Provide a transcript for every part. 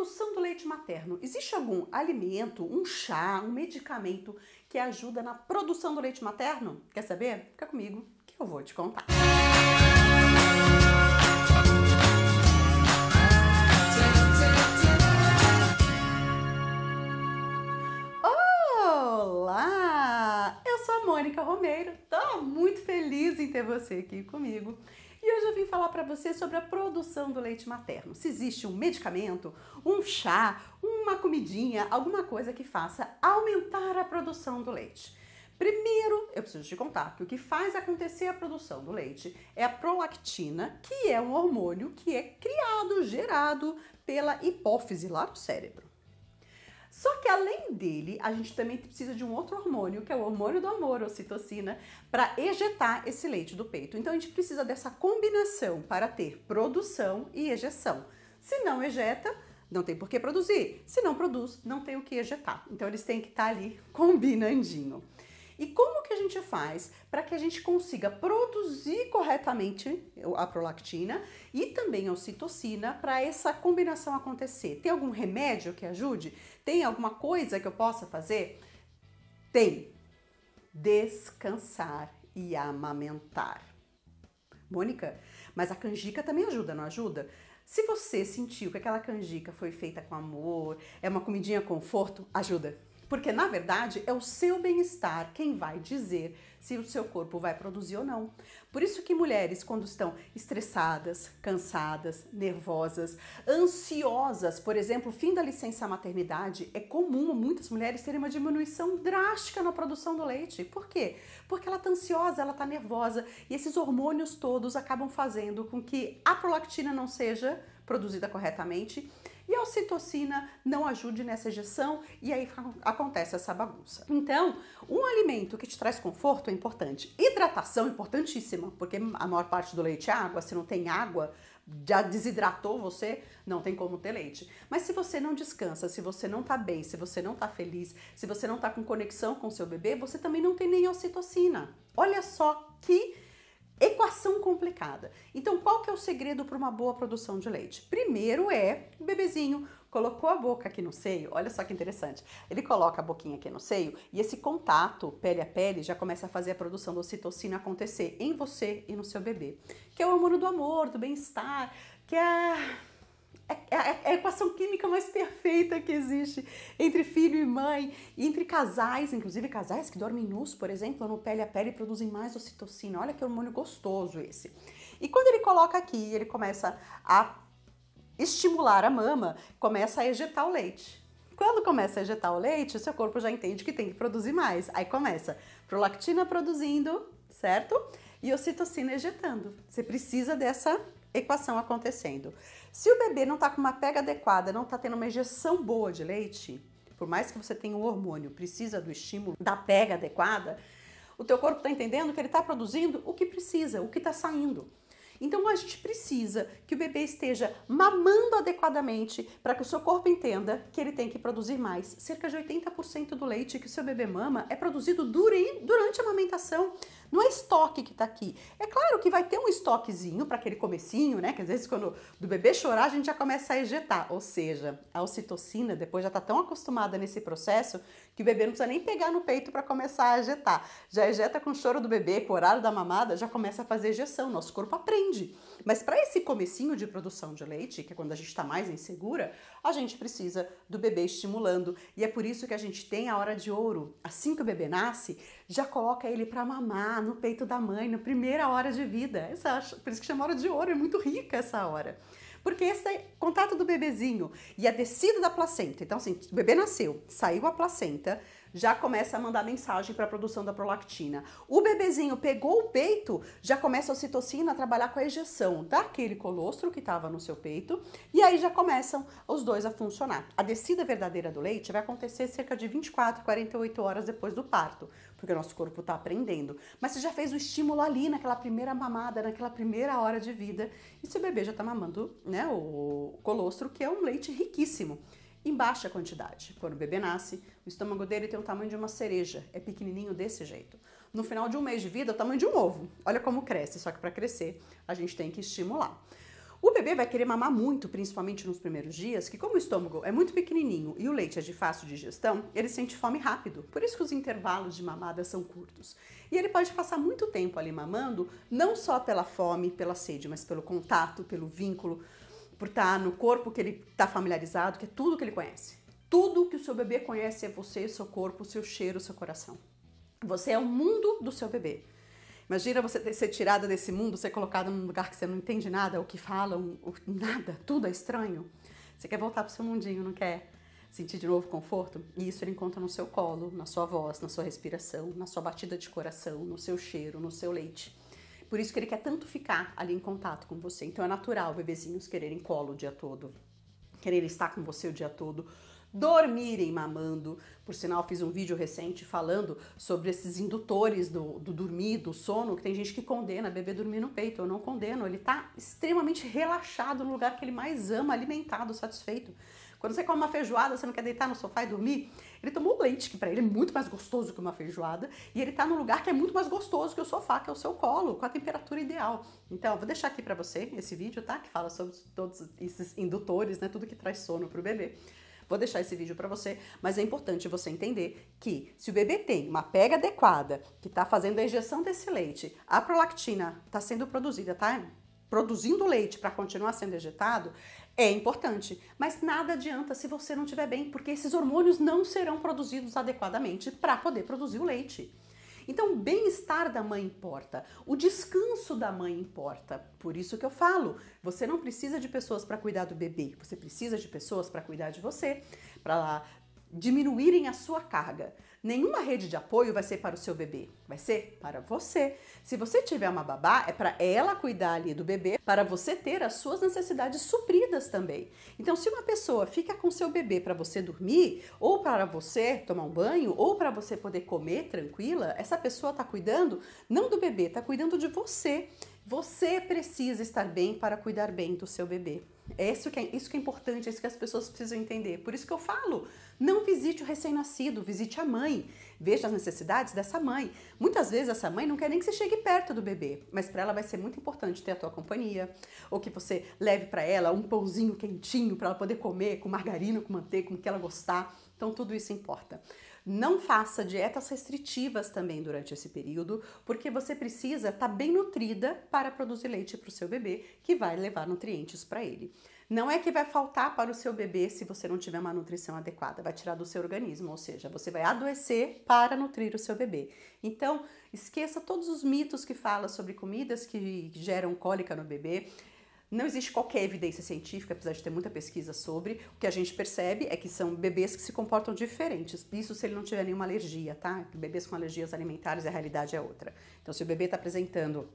produção do leite materno. Existe algum alimento, um chá, um medicamento que ajuda na produção do leite materno? Quer saber? Fica comigo que eu vou te contar. Olá! Eu sou a Mônica Romeiro. Tô muito feliz em ter você aqui comigo. E hoje eu vim falar para você sobre a produção do leite materno. Se existe um medicamento, um chá, uma comidinha, alguma coisa que faça aumentar a produção do leite. Primeiro, eu preciso te contar que o que faz acontecer a produção do leite é a prolactina, que é um hormônio que é criado, gerado pela hipófise lá no cérebro. Só que além dele, a gente também precisa de um outro hormônio, que é o hormônio do amor, ocitocina, para ejetar esse leite do peito. Então a gente precisa dessa combinação para ter produção e ejeção. Se não ejeta, não tem por que produzir. Se não produz, não tem o que ejetar. Então eles têm que estar tá ali combinandinho. E como que a gente faz para que a gente consiga produzir corretamente a prolactina e também a ocitocina para essa combinação acontecer? Tem algum remédio que ajude? Tem alguma coisa que eu possa fazer? Tem. Descansar e amamentar. Mônica, mas a canjica também ajuda, não ajuda? Se você sentiu que aquela canjica foi feita com amor, é uma comidinha conforto, ajuda. Porque na verdade é o seu bem-estar quem vai dizer se o seu corpo vai produzir ou não. Por isso que mulheres quando estão estressadas, cansadas, nervosas, ansiosas, por exemplo, fim da licença maternidade, é comum muitas mulheres terem uma diminuição drástica na produção do leite. Por quê? Porque ela está ansiosa, ela está nervosa e esses hormônios todos acabam fazendo com que a prolactina não seja produzida corretamente e a ocitocina não ajude nessa ejeção e aí acontece essa bagunça. Então, um alimento que te traz conforto é importante. Hidratação é importantíssima, porque a maior parte do leite é água, se não tem água, já desidratou você, não tem como ter leite. Mas se você não descansa, se você não tá bem, se você não tá feliz, se você não tá com conexão com seu bebê, você também não tem nem ocitocina. Olha só que Equação complicada. Então, qual que é o segredo para uma boa produção de leite? Primeiro é o bebezinho colocou a boca aqui no seio, olha só que interessante. Ele coloca a boquinha aqui no seio e esse contato pele a pele já começa a fazer a produção do ocitocina acontecer em você e no seu bebê, que é o hormônio do amor, do bem-estar, que é é, é, é a equação química mais perfeita que existe entre filho e mãe, e entre casais, inclusive casais que dormem nus, por exemplo, no pele a pele produzem mais ocitocina. Olha que hormônio gostoso esse. E quando ele coloca aqui, ele começa a estimular a mama, começa a ejetar o leite. Quando começa a ejetar o leite, o seu corpo já entende que tem que produzir mais. Aí começa prolactina produzindo, certo? E ocitocina ejetando. Você precisa dessa equação acontecendo. Se o bebê não está com uma pega adequada, não está tendo uma injeção boa de leite, por mais que você tenha um hormônio, precisa do estímulo da pega adequada, o teu corpo está entendendo que ele está produzindo o que precisa, o que está saindo. Então a gente precisa que o bebê esteja mamando adequadamente para que o seu corpo entenda que ele tem que produzir mais. Cerca de 80% do leite que o seu bebê mama é produzido durante a amamentação. Não é estoque que está aqui. É claro que vai ter um estoquezinho para aquele comecinho, né? Que às vezes quando do bebê chorar, a gente já começa a ejetar. Ou seja, a ocitocina depois já está tão acostumada nesse processo que o bebê não precisa nem pegar no peito para começar a ejetar. Já ejeta com o choro do bebê, com o horário da mamada, já começa a fazer ejeção. Nosso corpo aprende. Mas para esse comecinho de produção de leite, que é quando a gente está mais insegura, a gente precisa do bebê estimulando. E é por isso que a gente tem a hora de ouro. Assim que o bebê nasce, já coloca ele para mamar ah, no peito da mãe, na primeira hora de vida. Essa, por isso que chama hora de ouro, é muito rica essa hora. Porque esse é contato do bebezinho e a é descida da placenta. Então, assim, o bebê nasceu, saiu a placenta, já começa a mandar mensagem para a produção da prolactina. O bebezinho pegou o peito, já começa a ocitocina a trabalhar com a ejeção daquele colostro que estava no seu peito, e aí já começam os dois a funcionar. A descida verdadeira do leite vai acontecer cerca de 24, 48 horas depois do parto, porque o nosso corpo está aprendendo. Mas você já fez o estímulo ali naquela primeira mamada, naquela primeira hora de vida, e seu bebê já está mamando né, o colostro, que é um leite riquíssimo em baixa quantidade. Quando o bebê nasce, o estômago dele tem o tamanho de uma cereja, é pequenininho desse jeito. No final de um mês de vida, é o tamanho de um ovo. Olha como cresce, só que para crescer, a gente tem que estimular. O bebê vai querer mamar muito, principalmente nos primeiros dias, que como o estômago é muito pequenininho e o leite é de fácil digestão, ele sente fome rápido. Por isso que os intervalos de mamada são curtos. E ele pode passar muito tempo ali mamando, não só pela fome, pela sede, mas pelo contato, pelo vínculo, por estar tá no corpo que ele está familiarizado, que é tudo que ele conhece. Tudo que o seu bebê conhece é você, seu corpo, seu cheiro, seu coração. Você é o mundo do seu bebê. Imagina você ser tirada desse mundo, ser colocada num lugar que você não entende nada, o que falam, nada, tudo é estranho. Você quer voltar para o seu mundinho, não quer sentir de novo conforto? E isso ele encontra no seu colo, na sua voz, na sua respiração, na sua batida de coração, no seu cheiro, no seu leite. Por isso que ele quer tanto ficar ali em contato com você. Então é natural bebezinhos quererem colo o dia todo, quererem estar com você o dia todo, dormirem mamando. Por sinal, fiz um vídeo recente falando sobre esses indutores do, do dormir, do sono, que tem gente que condena bebê dormir no peito. Eu não condeno, ele está extremamente relaxado no lugar que ele mais ama, alimentado, satisfeito. Quando você come uma feijoada, você não quer deitar no sofá e dormir? Ele tomou leite, que para ele é muito mais gostoso que uma feijoada, e ele tá num lugar que é muito mais gostoso que o sofá, que é o seu colo, com a temperatura ideal. Então, eu vou deixar aqui para você esse vídeo, tá? Que fala sobre todos esses indutores, né? Tudo que traz sono pro bebê. Vou deixar esse vídeo para você, mas é importante você entender que se o bebê tem uma pega adequada, que está fazendo a injeção desse leite, a prolactina está sendo produzida, tá? produzindo leite para continuar sendo ejetado é importante, mas nada adianta se você não estiver bem, porque esses hormônios não serão produzidos adequadamente para poder produzir o leite. Então, o bem-estar da mãe importa, o descanso da mãe importa. Por isso que eu falo, você não precisa de pessoas para cuidar do bebê, você precisa de pessoas para cuidar de você, para diminuírem a sua carga. Nenhuma rede de apoio vai ser para o seu bebê, vai ser para você. Se você tiver uma babá, é para ela cuidar ali do bebê, para você ter as suas necessidades supridas também. Então, se uma pessoa fica com seu bebê para você dormir, ou para você tomar um banho, ou para você poder comer tranquila, essa pessoa está cuidando não do bebê, está cuidando de você. Você precisa estar bem para cuidar bem do seu bebê. É isso que é, isso que é importante, é isso que as pessoas precisam entender. Por isso que eu falo, não visite o recém-nascido, visite a mãe. Veja as necessidades dessa mãe. Muitas vezes essa mãe não quer nem que você chegue perto do bebê, mas para ela vai ser muito importante ter a tua companhia, ou que você leve para ela um pãozinho quentinho para ela poder comer com margarina, com manteiga, com o que ela gostar. Então tudo isso importa. Não faça dietas restritivas também durante esse período, porque você precisa estar tá bem nutrida para produzir leite para o seu bebê, que vai levar nutrientes para ele. Não é que vai faltar para o seu bebê se você não tiver uma nutrição adequada, vai tirar do seu organismo, ou seja, você vai adoecer para nutrir o seu bebê. Então, esqueça todos os mitos que fala sobre comidas que geram cólica no bebê. Não existe qualquer evidência científica, apesar de ter muita pesquisa sobre. O que a gente percebe é que são bebês que se comportam diferentes. Isso se ele não tiver nenhuma alergia, tá? Bebês com alergias alimentares, a realidade é outra. Então, se o bebê está apresentando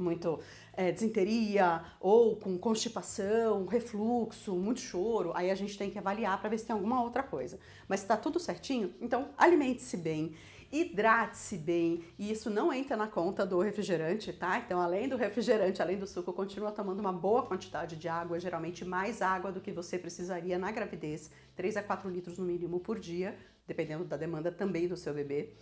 muito é, desinteria ou com constipação, refluxo, muito choro, aí a gente tem que avaliar para ver se tem alguma outra coisa. Mas está tudo certinho, então alimente-se bem, hidrate-se bem, e isso não entra na conta do refrigerante, tá? Então, além do refrigerante, além do suco, continua tomando uma boa quantidade de água, geralmente mais água do que você precisaria na gravidez, 3 a 4 litros no mínimo por dia, dependendo da demanda também do seu bebê.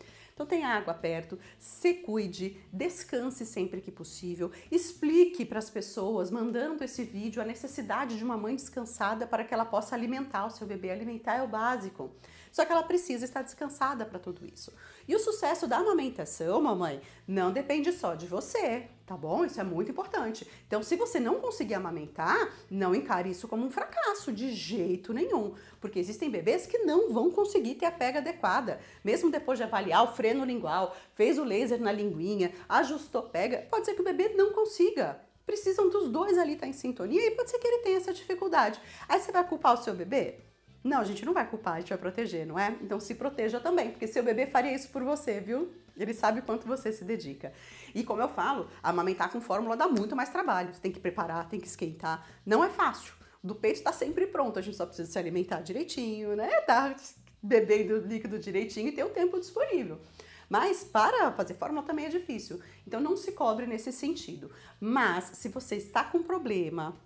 Então tem água perto, se cuide, descanse sempre que possível, explique para as pessoas, mandando esse vídeo, a necessidade de uma mãe descansada para que ela possa alimentar o seu bebê. Alimentar é o básico. Só que ela precisa estar descansada para tudo isso. E o sucesso da amamentação, mamãe, não depende só de você, tá bom? Isso é muito importante. Então, se você não conseguir amamentar, não encare isso como um fracasso de jeito nenhum, porque existem bebês que não vão conseguir ter a pega adequada, mesmo depois de avaliar o freno lingual, fez o laser na linguinha, ajustou pega, pode ser que o bebê não consiga precisam dos dois ali estar tá em sintonia e pode ser que ele tenha essa dificuldade. Aí você vai culpar o seu bebê? Não, a gente não vai culpar, a gente vai proteger, não é? Então se proteja também, porque seu bebê faria isso por você, viu? Ele sabe quanto você se dedica. E como eu falo, amamentar com fórmula dá muito mais trabalho. Você tem que preparar, tem que esquentar. Não é fácil. Do peito está sempre pronto, a gente só precisa se alimentar direitinho, né? Tá bebendo líquido direitinho e ter o tempo disponível. Mas para fazer fórmula também é difícil. Então não se cobre nesse sentido. Mas se você está com problema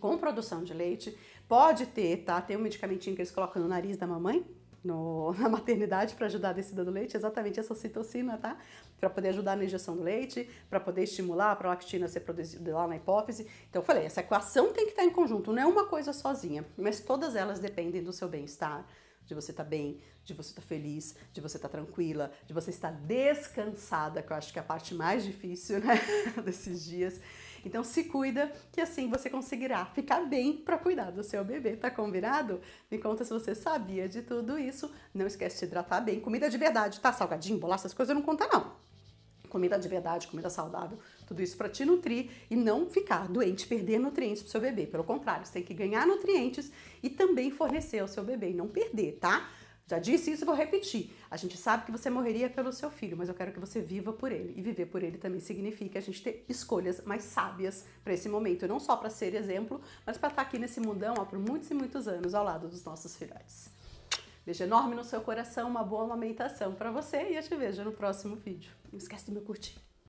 com produção de leite, Pode ter, tá? Tem um medicamentinho que eles colocam no nariz da mamãe, no, na maternidade para ajudar a descida do leite, exatamente essa citocina, tá? Para poder ajudar na injeção do leite, para poder estimular a prolactina a ser produzida lá na hipófise. Então, eu falei, essa equação tem que estar em conjunto, não é uma coisa sozinha, mas todas elas dependem do seu bem-estar, de você estar tá bem, de você estar tá feliz, de você estar tá tranquila, de você estar descansada, que eu acho que é a parte mais difícil, né, desses dias então se cuida, que assim você conseguirá ficar bem para cuidar do seu bebê, tá combinado? Me conta se você sabia de tudo isso. Não esquece de hidratar bem. Comida de verdade, tá? Salgadinho, bolacha, essas coisas não conta não comida de verdade, comida saudável, tudo isso para te nutrir e não ficar doente, perder nutrientes para seu bebê. Pelo contrário, você tem que ganhar nutrientes e também fornecer ao seu bebê e não perder, tá? Já disse isso, vou repetir. A gente sabe que você morreria pelo seu filho, mas eu quero que você viva por ele. E viver por ele também significa a gente ter escolhas mais sábias para esse momento, não só para ser exemplo, mas para estar tá aqui nesse mundão ó, por muitos e muitos anos ao lado dos nossos filhotes. Beijo enorme no seu coração, uma boa amamentação para você e eu te vejo no próximo vídeo. Não esquece do meu curtir.